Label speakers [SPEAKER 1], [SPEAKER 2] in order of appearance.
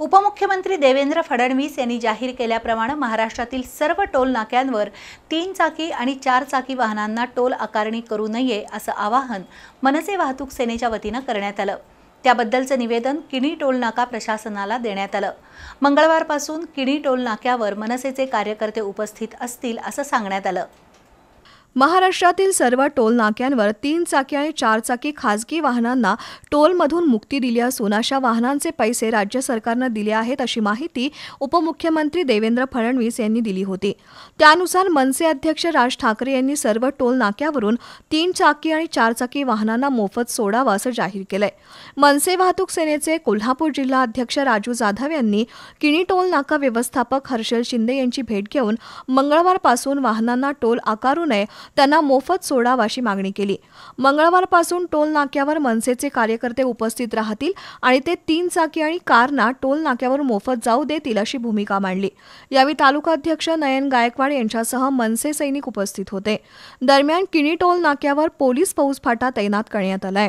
[SPEAKER 1] उपमुख्यमंत्री देवेंद्र फडणवीस यांनी जाहीर केल्याप्रमाणे महाराष्ट्रातील सर्व टोल नाक्यांवर तीन चाकी आणि चार चाकी वाहनांना टोल आकारणी करू नये असं आवाहन मनसे वाहतूक सेनेच्या वतीनं करण्यात आलं त्याबद्दलचं निवेदन किणी टोल नाका प्रशासनाला देण्यात आलं मंगळवारपासून किणी टोल नाक्यावर मनसेचे कार्यकर्ते उपस्थित असतील असं सांगण्यात आलं
[SPEAKER 2] महाराष्ट्रातील सर्व टोल नाक्यांवर तीन चाकी आणि चार चाकी खासगी वाहनांना टोलमधून मुक्ती दिली असून अशा वाहनांचे पैसे राज्य सरकारनं दिले आहेत अशी माहिती उपमुख्यमंत्री देवेंद्र फडणवीस यांनी दिली होती त्यानुसार मनसे अध्यक्ष राज ठाकरे यांनी सर्व टोल नाक्यावरून तीन चाकी आणि चार चाकी वाहनांना मोफत सोडावं असं जाहीर केलंय मनसे वाहतूक सेनेचे कोल्हापूर जिल्हा अध्यक्ष राजू जाधव यांनी किणी टोल नाका व्यवस्थापक हर्षल शिंदे यांची भेट घेऊन मंगळवारपासून वाहनांना टोल आकारू नये त्यांना मोफत सोडावा अशी मागणी केली मंगळवारपासून टोल नाक्यावर मनसेचे कार्यकर्ते उपस्थित राहतील आणि ते तीन चाकी आणि कारना टोल नाक्यावर मोफत जाऊ देतील अशी भूमिका मांडली यावेळी तालुकाध्यक्ष नयन गायकवाड यांच्यासह मनसे सैनिक उपस्थित होते दरम्यान किणी टोल नाक्यावर पोलीस फौजफाटा तैनात करण्यात आला